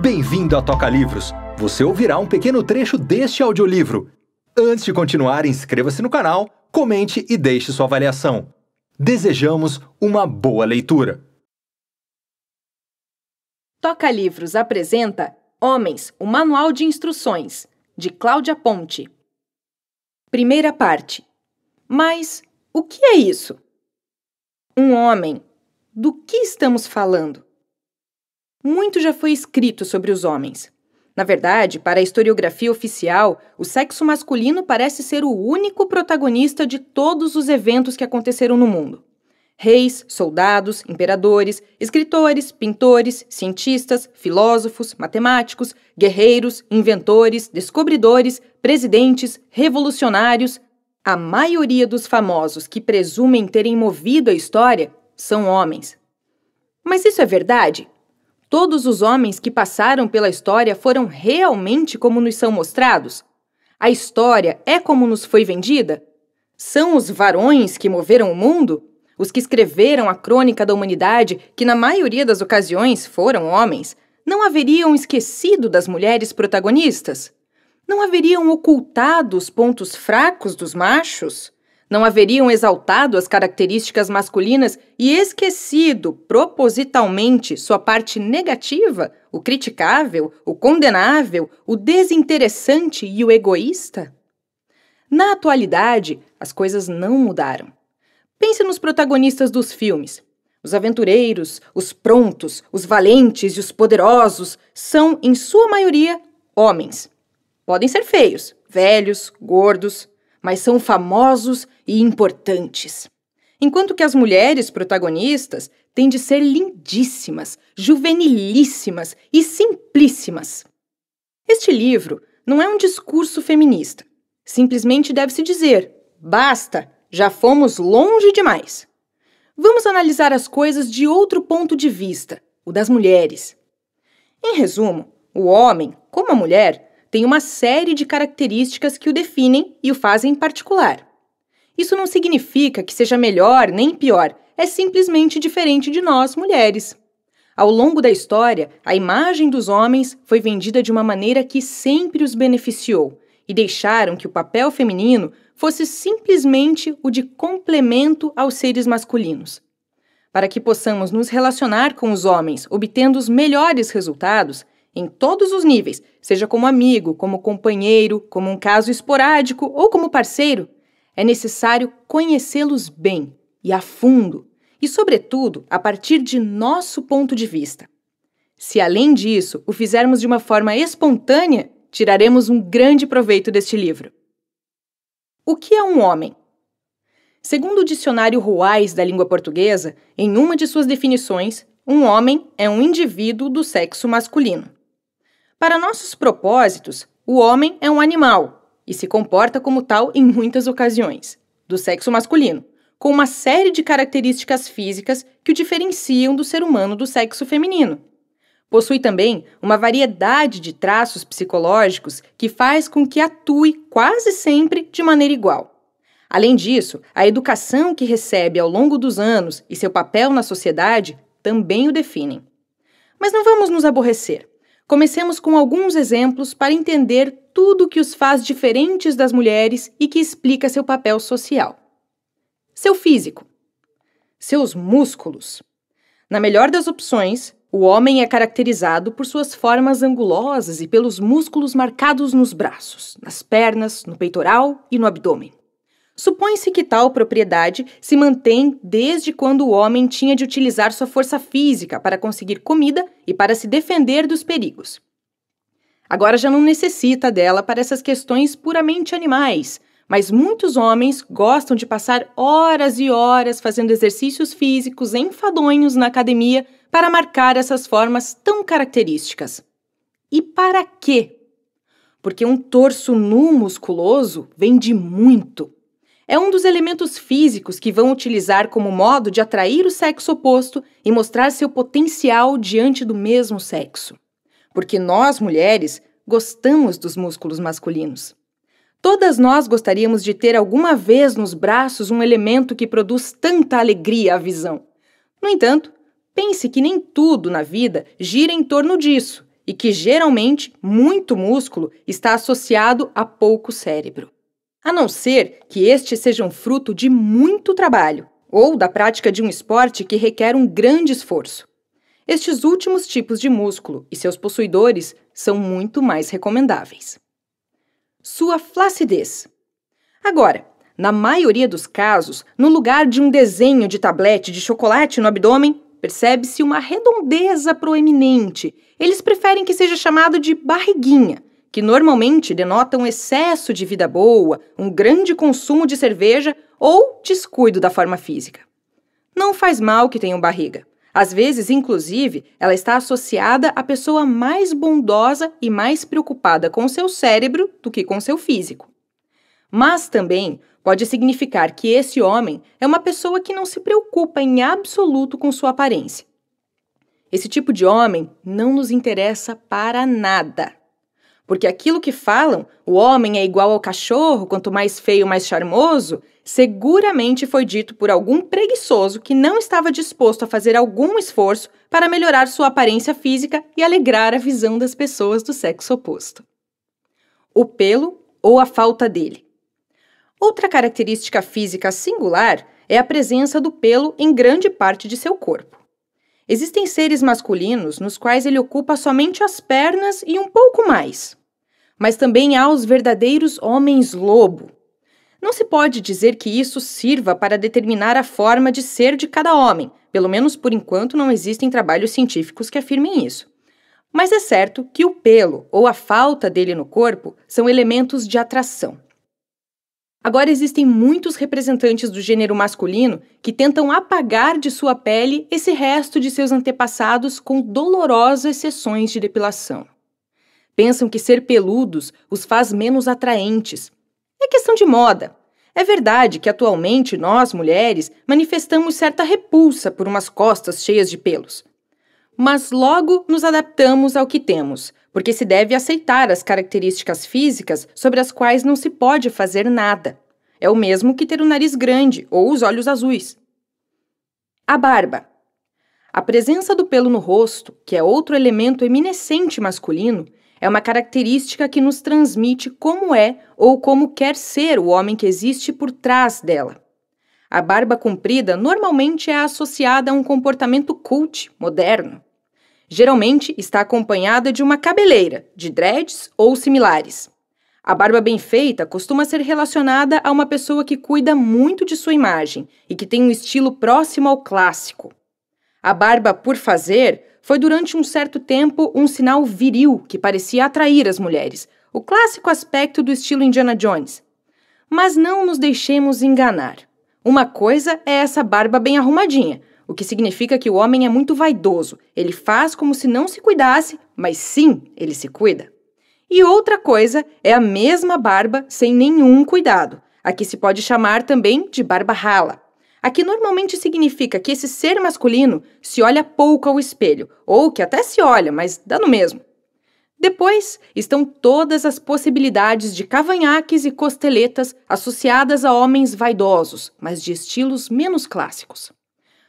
Bem-vindo a Toca Livros! Você ouvirá um pequeno trecho deste audiolivro. Antes de continuar, inscreva-se no canal, comente e deixe sua avaliação. Desejamos uma boa leitura! Toca Livros apresenta Homens, o Manual de Instruções, de Cláudia Ponte. Primeira parte. Mas o que é isso? Um homem. Do que estamos falando? Muito já foi escrito sobre os homens. Na verdade, para a historiografia oficial, o sexo masculino parece ser o único protagonista de todos os eventos que aconteceram no mundo. Reis, soldados, imperadores, escritores, pintores, cientistas, filósofos, matemáticos, guerreiros, inventores, descobridores, presidentes, revolucionários. A maioria dos famosos que presumem terem movido a história são homens. Mas isso é verdade? Todos os homens que passaram pela história foram realmente como nos são mostrados? A história é como nos foi vendida? São os varões que moveram o mundo? Os que escreveram a crônica da humanidade, que na maioria das ocasiões foram homens, não haveriam esquecido das mulheres protagonistas? Não haveriam ocultado os pontos fracos dos machos? Não haveriam exaltado as características masculinas e esquecido propositalmente sua parte negativa, o criticável, o condenável, o desinteressante e o egoísta? Na atualidade, as coisas não mudaram. Pense nos protagonistas dos filmes. Os aventureiros, os prontos, os valentes e os poderosos são, em sua maioria, homens. Podem ser feios, velhos, gordos, mas são famosos e importantes. Enquanto que as mulheres protagonistas têm de ser lindíssimas, juvenilíssimas e simplíssimas. Este livro não é um discurso feminista. Simplesmente deve-se dizer: basta, já fomos longe demais. Vamos analisar as coisas de outro ponto de vista, o das mulheres. Em resumo, o homem, como a mulher, tem uma série de características que o definem e o fazem particular. Isso não significa que seja melhor nem pior, é simplesmente diferente de nós, mulheres. Ao longo da história, a imagem dos homens foi vendida de uma maneira que sempre os beneficiou e deixaram que o papel feminino fosse simplesmente o de complemento aos seres masculinos. Para que possamos nos relacionar com os homens obtendo os melhores resultados, em todos os níveis, seja como amigo, como companheiro, como um caso esporádico ou como parceiro, é necessário conhecê-los bem e a fundo, e, sobretudo, a partir de nosso ponto de vista. Se, além disso, o fizermos de uma forma espontânea, tiraremos um grande proveito deste livro. O que é um homem? Segundo o dicionário Ruais da língua portuguesa, em uma de suas definições, um homem é um indivíduo do sexo masculino. Para nossos propósitos, o homem é um animal e se comporta como tal em muitas ocasiões, do sexo masculino, com uma série de características físicas que o diferenciam do ser humano do sexo feminino. Possui também uma variedade de traços psicológicos que faz com que atue quase sempre de maneira igual. Além disso, a educação que recebe ao longo dos anos e seu papel na sociedade também o definem. Mas não vamos nos aborrecer. Comecemos com alguns exemplos para entender tudo o que os faz diferentes das mulheres e que explica seu papel social. Seu físico. Seus músculos. Na melhor das opções, o homem é caracterizado por suas formas angulosas e pelos músculos marcados nos braços, nas pernas, no peitoral e no abdômen. Supõe-se que tal propriedade se mantém desde quando o homem tinha de utilizar sua força física para conseguir comida e para se defender dos perigos. Agora já não necessita dela para essas questões puramente animais, mas muitos homens gostam de passar horas e horas fazendo exercícios físicos enfadonhos na academia para marcar essas formas tão características. E para quê? Porque um torso nu musculoso vende muito é um dos elementos físicos que vão utilizar como modo de atrair o sexo oposto e mostrar seu potencial diante do mesmo sexo. Porque nós, mulheres, gostamos dos músculos masculinos. Todas nós gostaríamos de ter alguma vez nos braços um elemento que produz tanta alegria à visão. No entanto, pense que nem tudo na vida gira em torno disso e que geralmente muito músculo está associado a pouco cérebro a não ser que estes sejam fruto de muito trabalho ou da prática de um esporte que requer um grande esforço. Estes últimos tipos de músculo e seus possuidores são muito mais recomendáveis. Sua flacidez. Agora, na maioria dos casos, no lugar de um desenho de tablete de chocolate no abdômen, percebe-se uma redondeza proeminente. Eles preferem que seja chamado de barriguinha, que normalmente denota um excesso de vida boa, um grande consumo de cerveja ou descuido da forma física. Não faz mal que tenham barriga. Às vezes, inclusive, ela está associada à pessoa mais bondosa e mais preocupada com seu cérebro do que com seu físico. Mas também pode significar que esse homem é uma pessoa que não se preocupa em absoluto com sua aparência. Esse tipo de homem não nos interessa para nada porque aquilo que falam, o homem é igual ao cachorro, quanto mais feio, mais charmoso, seguramente foi dito por algum preguiçoso que não estava disposto a fazer algum esforço para melhorar sua aparência física e alegrar a visão das pessoas do sexo oposto. O pelo ou a falta dele. Outra característica física singular é a presença do pelo em grande parte de seu corpo. Existem seres masculinos nos quais ele ocupa somente as pernas e um pouco mais. Mas também há os verdadeiros homens-lobo. Não se pode dizer que isso sirva para determinar a forma de ser de cada homem, pelo menos por enquanto não existem trabalhos científicos que afirmem isso. Mas é certo que o pelo ou a falta dele no corpo são elementos de atração. Agora existem muitos representantes do gênero masculino que tentam apagar de sua pele esse resto de seus antepassados com dolorosas sessões de depilação. Pensam que ser peludos os faz menos atraentes. É questão de moda. É verdade que atualmente nós, mulheres, manifestamos certa repulsa por umas costas cheias de pelos. Mas logo nos adaptamos ao que temos, porque se deve aceitar as características físicas sobre as quais não se pode fazer nada. É o mesmo que ter o nariz grande ou os olhos azuis. A barba. A presença do pelo no rosto, que é outro elemento eminescente masculino, é uma característica que nos transmite como é ou como quer ser o homem que existe por trás dela. A barba comprida normalmente é associada a um comportamento cult, moderno. Geralmente está acompanhada de uma cabeleira, de dreads ou similares. A barba bem feita costuma ser relacionada a uma pessoa que cuida muito de sua imagem e que tem um estilo próximo ao clássico. A barba por fazer foi durante um certo tempo um sinal viril que parecia atrair as mulheres, o clássico aspecto do estilo Indiana Jones. Mas não nos deixemos enganar. Uma coisa é essa barba bem arrumadinha, o que significa que o homem é muito vaidoso. Ele faz como se não se cuidasse, mas sim, ele se cuida. E outra coisa é a mesma barba sem nenhum cuidado, a que se pode chamar também de barba rala. A que normalmente significa que esse ser masculino se olha pouco ao espelho, ou que até se olha, mas dá no mesmo. Depois estão todas as possibilidades de cavanhaques e costeletas associadas a homens vaidosos, mas de estilos menos clássicos.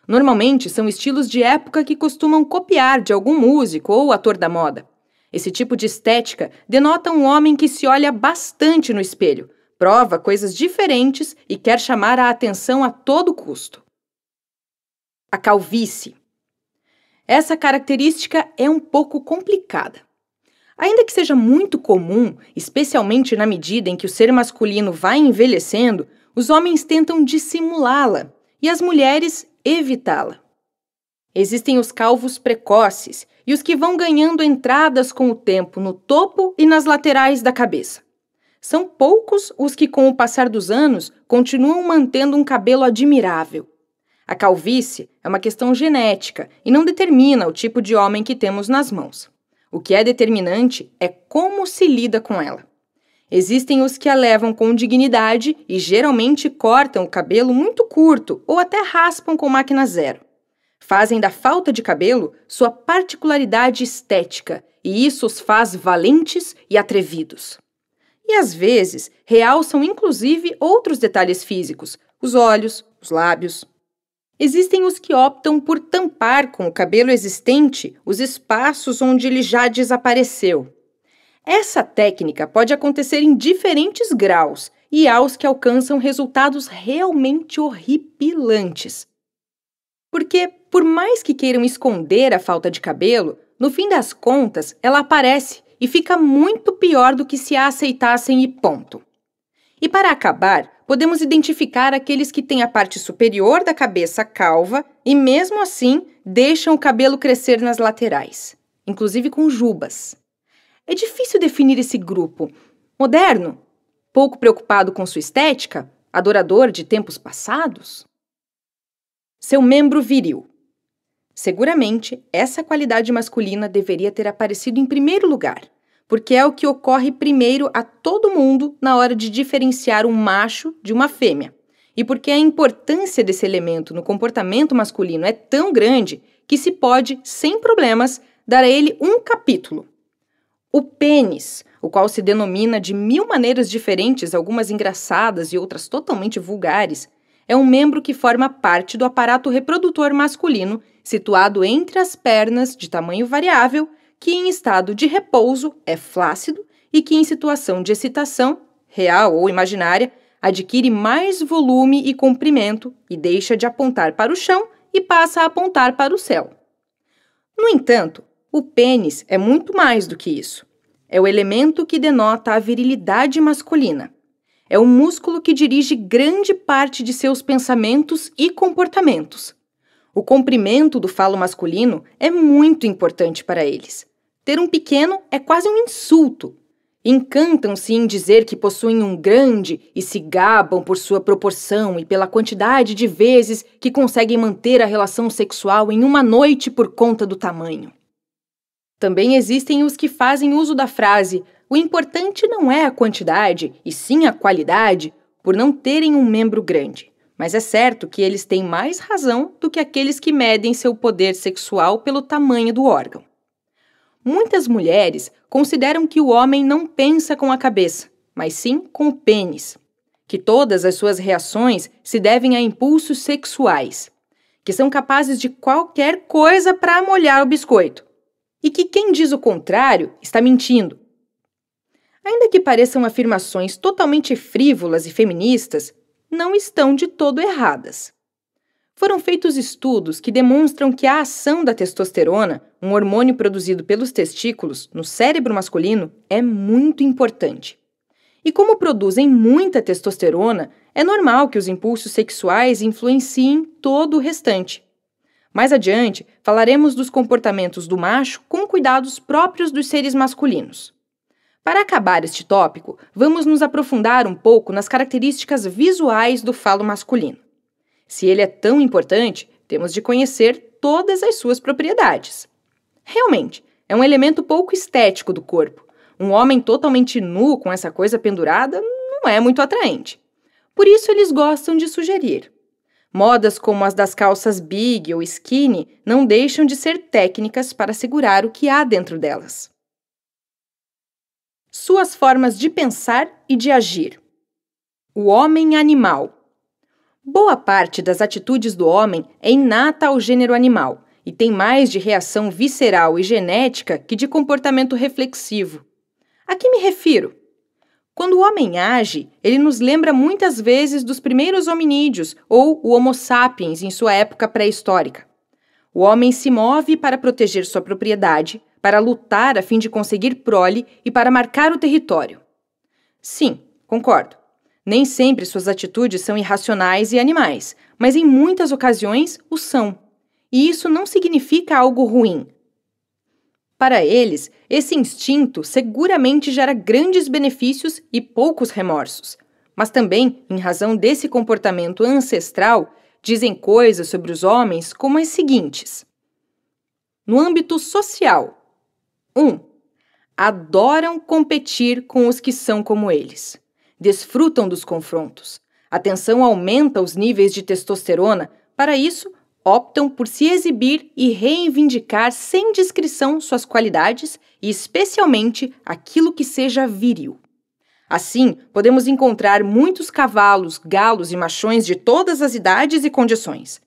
Normalmente são estilos de época que costumam copiar de algum músico ou ator da moda. Esse tipo de estética denota um homem que se olha bastante no espelho, prova coisas diferentes e quer chamar a atenção a todo custo. A calvície. Essa característica é um pouco complicada. Ainda que seja muito comum, especialmente na medida em que o ser masculino vai envelhecendo, os homens tentam dissimulá-la e as mulheres evitá-la. Existem os calvos precoces e os que vão ganhando entradas com o tempo no topo e nas laterais da cabeça. São poucos os que, com o passar dos anos, continuam mantendo um cabelo admirável. A calvície é uma questão genética e não determina o tipo de homem que temos nas mãos. O que é determinante é como se lida com ela. Existem os que a levam com dignidade e geralmente cortam o cabelo muito curto ou até raspam com máquina zero. Fazem da falta de cabelo sua particularidade estética e isso os faz valentes e atrevidos. E às vezes realçam inclusive outros detalhes físicos, os olhos, os lábios. Existem os que optam por tampar com o cabelo existente os espaços onde ele já desapareceu, essa técnica pode acontecer em diferentes graus e há os que alcançam resultados realmente horripilantes. Porque, por mais que queiram esconder a falta de cabelo, no fim das contas ela aparece e fica muito pior do que se a aceitassem e ponto. E para acabar, podemos identificar aqueles que têm a parte superior da cabeça calva e, mesmo assim, deixam o cabelo crescer nas laterais, inclusive com jubas. É difícil definir esse grupo. Moderno? Pouco preocupado com sua estética? Adorador de tempos passados? Seu membro viril. Seguramente, essa qualidade masculina deveria ter aparecido em primeiro lugar, porque é o que ocorre primeiro a todo mundo na hora de diferenciar um macho de uma fêmea e porque a importância desse elemento no comportamento masculino é tão grande que se pode, sem problemas, dar a ele um capítulo. O pênis, o qual se denomina de mil maneiras diferentes, algumas engraçadas e outras totalmente vulgares, é um membro que forma parte do aparato reprodutor masculino, situado entre as pernas, de tamanho variável, que em estado de repouso é flácido e que em situação de excitação, real ou imaginária, adquire mais volume e comprimento e deixa de apontar para o chão e passa a apontar para o céu. No entanto, o pênis é muito mais do que isso. É o elemento que denota a virilidade masculina. É o músculo que dirige grande parte de seus pensamentos e comportamentos. O comprimento do falo masculino é muito importante para eles. Ter um pequeno é quase um insulto. Encantam-se em dizer que possuem um grande e se gabam por sua proporção e pela quantidade de vezes que conseguem manter a relação sexual em uma noite por conta do tamanho. Também existem os que fazem uso da frase: o importante não é a quantidade, e sim a qualidade, por não terem um membro grande. Mas é certo que eles têm mais razão do que aqueles que medem seu poder sexual pelo tamanho do órgão. Muitas mulheres consideram que o homem não pensa com a cabeça, mas sim com o pênis, que todas as suas reações se devem a impulsos sexuais, que são capazes de qualquer coisa para molhar o biscoito, e que quem diz o contrário está mentindo. Ainda que pareçam afirmações totalmente frívolas e feministas, não estão de todo erradas. Foram feitos estudos que demonstram que a ação da testosterona, um hormônio produzido pelos testículos, no cérebro masculino, é muito importante. E como produzem muita testosterona, é normal que os impulsos sexuais influenciem todo o restante. Mais adiante, falaremos dos comportamentos do macho com cuidados próprios dos seres masculinos. Para acabar este tópico, vamos nos aprofundar um pouco nas características visuais do falo masculino. Se ele é tão importante, temos de conhecer todas as suas propriedades. Realmente, é um elemento pouco estético do corpo. Um homem totalmente nu com essa coisa pendurada não é muito atraente. Por isso, eles gostam de sugerir Modas como as das calças big ou skinny não deixam de ser técnicas para segurar o que há dentro delas. Suas formas de pensar e de agir. O homem animal. Boa parte das atitudes do homem é inata ao gênero animal e tem mais de reação visceral e genética que de comportamento reflexivo. A que me refiro? Quando o homem age, ele nos lembra muitas vezes dos primeiros hominídeos ou o Homo sapiens em sua época pré-histórica. O homem se move para proteger sua propriedade, para lutar a fim de conseguir prole e para marcar o território. Sim, concordo. Nem sempre suas atitudes são irracionais e animais, mas em muitas ocasiões o são. E isso não significa algo ruim, para eles, esse instinto seguramente gera grandes benefícios e poucos remorsos. Mas também, em razão desse comportamento ancestral, dizem coisas sobre os homens como as seguintes: No âmbito social, 1. Um, adoram competir com os que são como eles. Desfrutam dos confrontos. A tensão aumenta os níveis de testosterona, para isso, optam por se exibir e reivindicar sem discrição suas qualidades e, especialmente, aquilo que seja viril. Assim, podemos encontrar muitos cavalos, galos e machões de todas as idades e condições.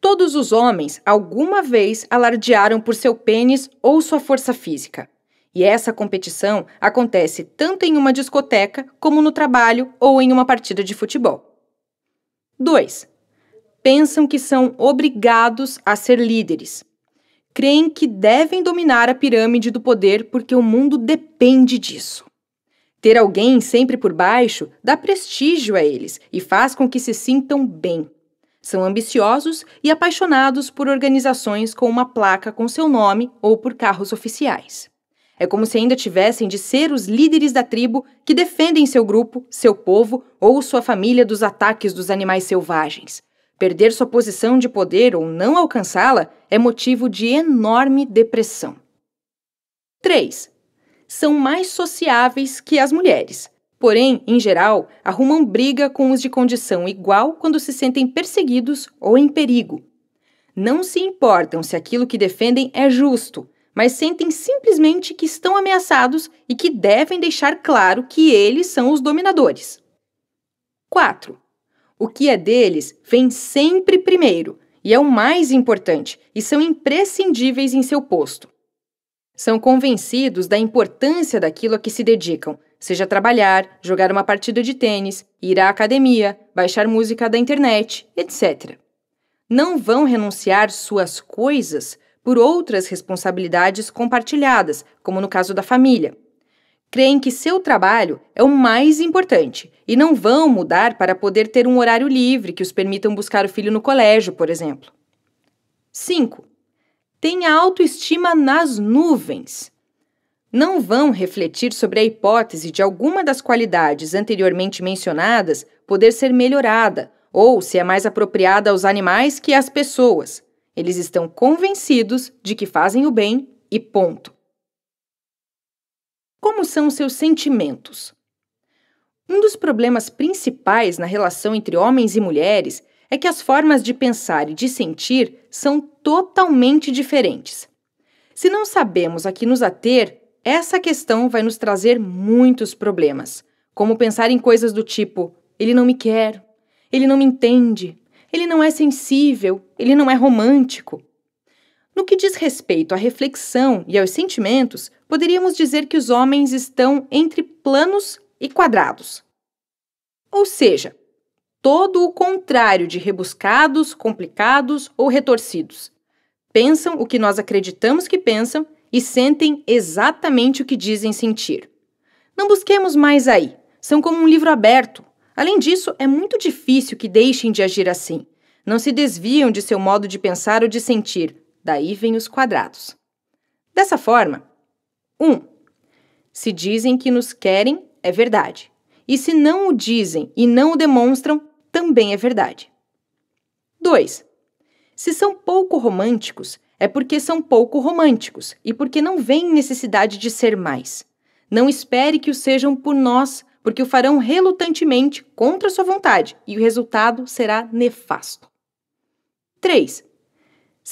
Todos os homens alguma vez alardearam por seu pênis ou sua força física. E essa competição acontece tanto em uma discoteca como no trabalho ou em uma partida de futebol. 2 pensam que são obrigados a ser líderes. Creem que devem dominar a pirâmide do poder porque o mundo depende disso. Ter alguém sempre por baixo dá prestígio a eles e faz com que se sintam bem. São ambiciosos e apaixonados por organizações com uma placa com seu nome ou por carros oficiais. É como se ainda tivessem de ser os líderes da tribo que defendem seu grupo, seu povo ou sua família dos ataques dos animais selvagens. Perder sua posição de poder ou não alcançá-la é motivo de enorme depressão. 3. São mais sociáveis que as mulheres, porém, em geral, arrumam briga com os de condição igual quando se sentem perseguidos ou em perigo. Não se importam se aquilo que defendem é justo, mas sentem simplesmente que estão ameaçados e que devem deixar claro que eles são os dominadores. 4. O que é deles vem sempre primeiro e é o mais importante, e são imprescindíveis em seu posto. São convencidos da importância daquilo a que se dedicam, seja trabalhar, jogar uma partida de tênis, ir à academia, baixar música da internet, etc. Não vão renunciar suas coisas por outras responsabilidades compartilhadas, como no caso da família, creem que seu trabalho é o mais importante e não vão mudar para poder ter um horário livre que os permitam buscar o filho no colégio, por exemplo. 5. Tenha autoestima nas nuvens. Não vão refletir sobre a hipótese de alguma das qualidades anteriormente mencionadas poder ser melhorada ou se é mais apropriada aos animais que às pessoas. Eles estão convencidos de que fazem o bem e ponto. Como são seus sentimentos? Um dos problemas principais na relação entre homens e mulheres é que as formas de pensar e de sentir são totalmente diferentes. Se não sabemos a que nos ater, essa questão vai nos trazer muitos problemas, como pensar em coisas do tipo: ele não me quer, ele não me entende, ele não é sensível, ele não é romântico. No que diz respeito à reflexão e aos sentimentos, poderíamos dizer que os homens estão entre planos e quadrados. Ou seja, todo o contrário de rebuscados, complicados ou retorcidos. Pensam o que nós acreditamos que pensam e sentem exatamente o que dizem sentir. Não busquemos mais aí, são como um livro aberto. Além disso, é muito difícil que deixem de agir assim. Não se desviam de seu modo de pensar ou de sentir, Daí vêm os quadrados. Dessa forma, 1. Um, se dizem que nos querem, é verdade. E se não o dizem e não o demonstram, também é verdade. 2. Se são pouco românticos, é porque são pouco românticos e porque não veem necessidade de ser mais. Não espere que o sejam por nós, porque o farão relutantemente contra sua vontade e o resultado será nefasto. 3.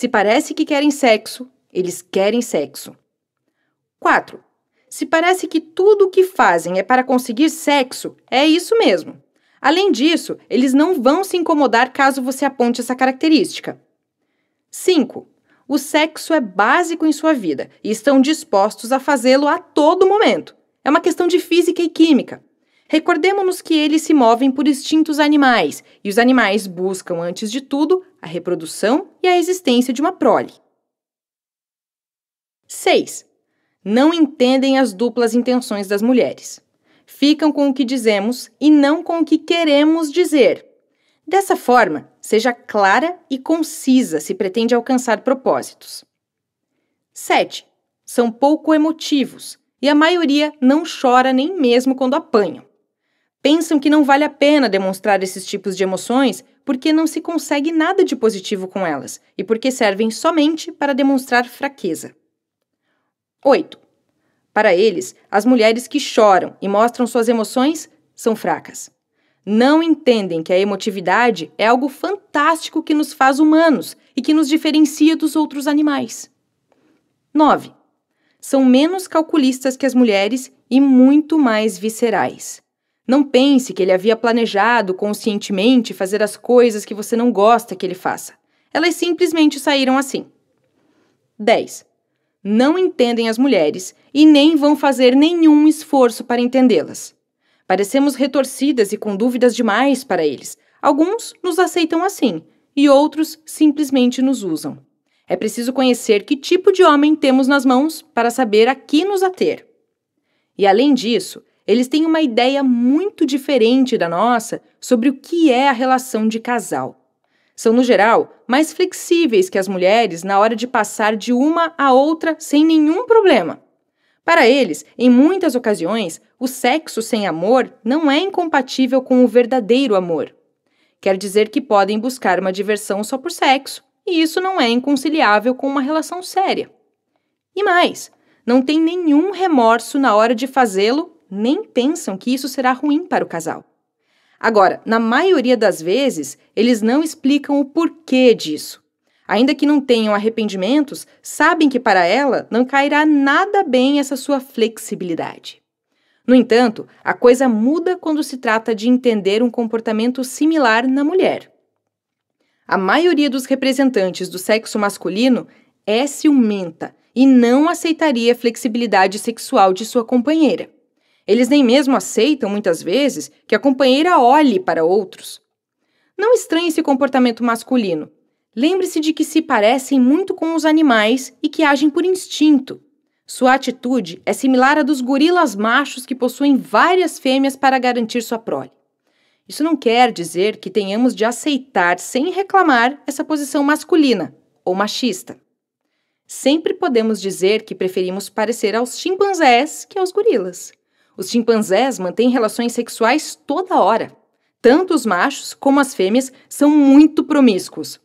Se parece que querem sexo, eles querem sexo. 4. Se parece que tudo o que fazem é para conseguir sexo, é isso mesmo. Além disso, eles não vão se incomodar caso você aponte essa característica. 5. O sexo é básico em sua vida e estão dispostos a fazê-lo a todo momento. É uma questão de física e química. Recordemos-nos que eles se movem por instintos animais e os animais buscam, antes de tudo, a reprodução e a existência de uma prole. 6. Não entendem as duplas intenções das mulheres. Ficam com o que dizemos e não com o que queremos dizer. Dessa forma, seja clara e concisa se pretende alcançar propósitos. 7. São pouco emotivos e a maioria não chora nem mesmo quando apanham. Pensam que não vale a pena demonstrar esses tipos de emoções porque não se consegue nada de positivo com elas e porque servem somente para demonstrar fraqueza. 8. Para eles, as mulheres que choram e mostram suas emoções são fracas. Não entendem que a emotividade é algo fantástico que nos faz humanos e que nos diferencia dos outros animais. 9. São menos calculistas que as mulheres e muito mais viscerais. Não pense que ele havia planejado conscientemente fazer as coisas que você não gosta que ele faça. Elas simplesmente saíram assim. 10. Não entendem as mulheres e nem vão fazer nenhum esforço para entendê-las. Parecemos retorcidas e com dúvidas demais para eles. Alguns nos aceitam assim e outros simplesmente nos usam. É preciso conhecer que tipo de homem temos nas mãos para saber a que nos ater. E além disso, eles têm uma ideia muito diferente da nossa sobre o que é a relação de casal. São, no geral, mais flexíveis que as mulheres na hora de passar de uma a outra sem nenhum problema. Para eles, em muitas ocasiões, o sexo sem amor não é incompatível com o verdadeiro amor. Quer dizer que podem buscar uma diversão só por sexo, e isso não é inconciliável com uma relação séria. E mais, não tem nenhum remorso na hora de fazê-lo nem pensam que isso será ruim para o casal. Agora, na maioria das vezes, eles não explicam o porquê disso. Ainda que não tenham arrependimentos, sabem que para ela não cairá nada bem essa sua flexibilidade. No entanto, a coisa muda quando se trata de entender um comportamento similar na mulher. A maioria dos representantes do sexo masculino é ciumenta e não aceitaria a flexibilidade sexual de sua companheira. Eles nem mesmo aceitam, muitas vezes, que a companheira olhe para outros. Não estranhe esse comportamento masculino. Lembre-se de que se parecem muito com os animais e que agem por instinto. Sua atitude é similar à dos gorilas machos que possuem várias fêmeas para garantir sua prole. Isso não quer dizer que tenhamos de aceitar sem reclamar essa posição masculina ou machista. Sempre podemos dizer que preferimos parecer aos chimpanzés que aos gorilas. Os chimpanzés mantêm relações sexuais toda hora. Tanto os machos como as fêmeas são muito promíscuos.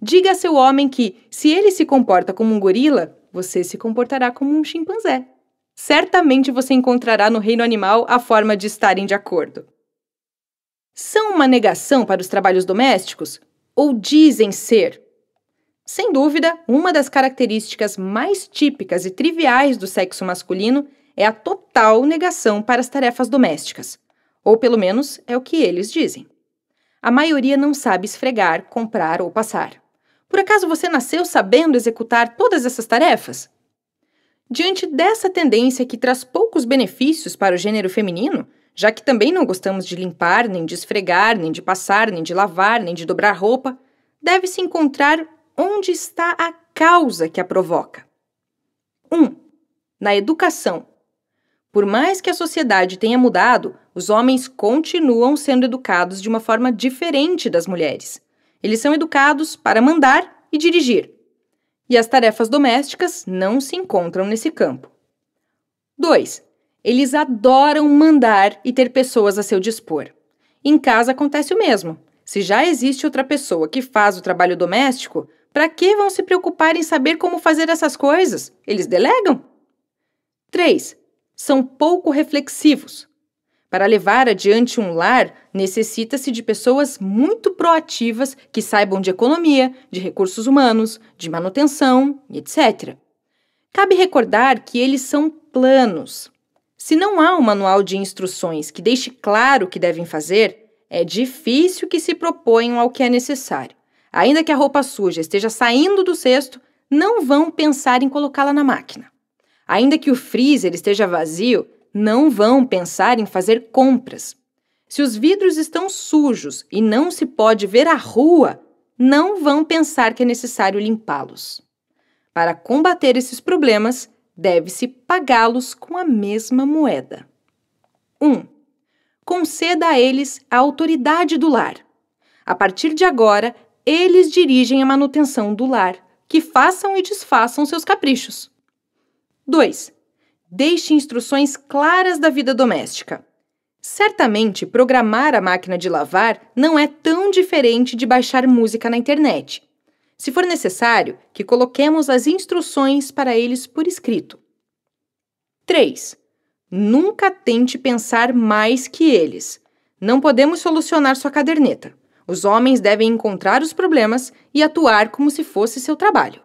Diga a seu homem que, se ele se comporta como um gorila, você se comportará como um chimpanzé. Certamente você encontrará no reino animal a forma de estarem de acordo. São uma negação para os trabalhos domésticos? Ou dizem ser? Sem dúvida, uma das características mais típicas e triviais do sexo masculino é a total negação para as tarefas domésticas. Ou pelo menos é o que eles dizem. A maioria não sabe esfregar, comprar ou passar. Por acaso você nasceu sabendo executar todas essas tarefas? Diante dessa tendência que traz poucos benefícios para o gênero feminino, já que também não gostamos de limpar, nem de esfregar, nem de passar, nem de lavar, nem de dobrar roupa, deve-se encontrar onde está a causa que a provoca. 1. Um, na educação, por mais que a sociedade tenha mudado, os homens continuam sendo educados de uma forma diferente das mulheres. Eles são educados para mandar e dirigir. E as tarefas domésticas não se encontram nesse campo. 2. Eles adoram mandar e ter pessoas a seu dispor. Em casa acontece o mesmo. Se já existe outra pessoa que faz o trabalho doméstico, para que vão se preocupar em saber como fazer essas coisas? Eles delegam. 3 são pouco reflexivos. Para levar adiante um lar, necessita-se de pessoas muito proativas que saibam de economia, de recursos humanos, de manutenção, etc. Cabe recordar que eles são planos. Se não há um manual de instruções que deixe claro o que devem fazer, é difícil que se proponham ao que é necessário. Ainda que a roupa suja esteja saindo do cesto, não vão pensar em colocá-la na máquina. Ainda que o freezer esteja vazio, não vão pensar em fazer compras. Se os vidros estão sujos e não se pode ver a rua, não vão pensar que é necessário limpá-los. Para combater esses problemas, deve-se pagá-los com a mesma moeda. 1. Um, conceda a eles a autoridade do lar. A partir de agora, eles dirigem a manutenção do lar, que façam e desfaçam seus caprichos. 2. Deixe instruções claras da vida doméstica. Certamente, programar a máquina de lavar não é tão diferente de baixar música na internet. Se for necessário, que coloquemos as instruções para eles por escrito. 3. Nunca tente pensar mais que eles. Não podemos solucionar sua caderneta. Os homens devem encontrar os problemas e atuar como se fosse seu trabalho.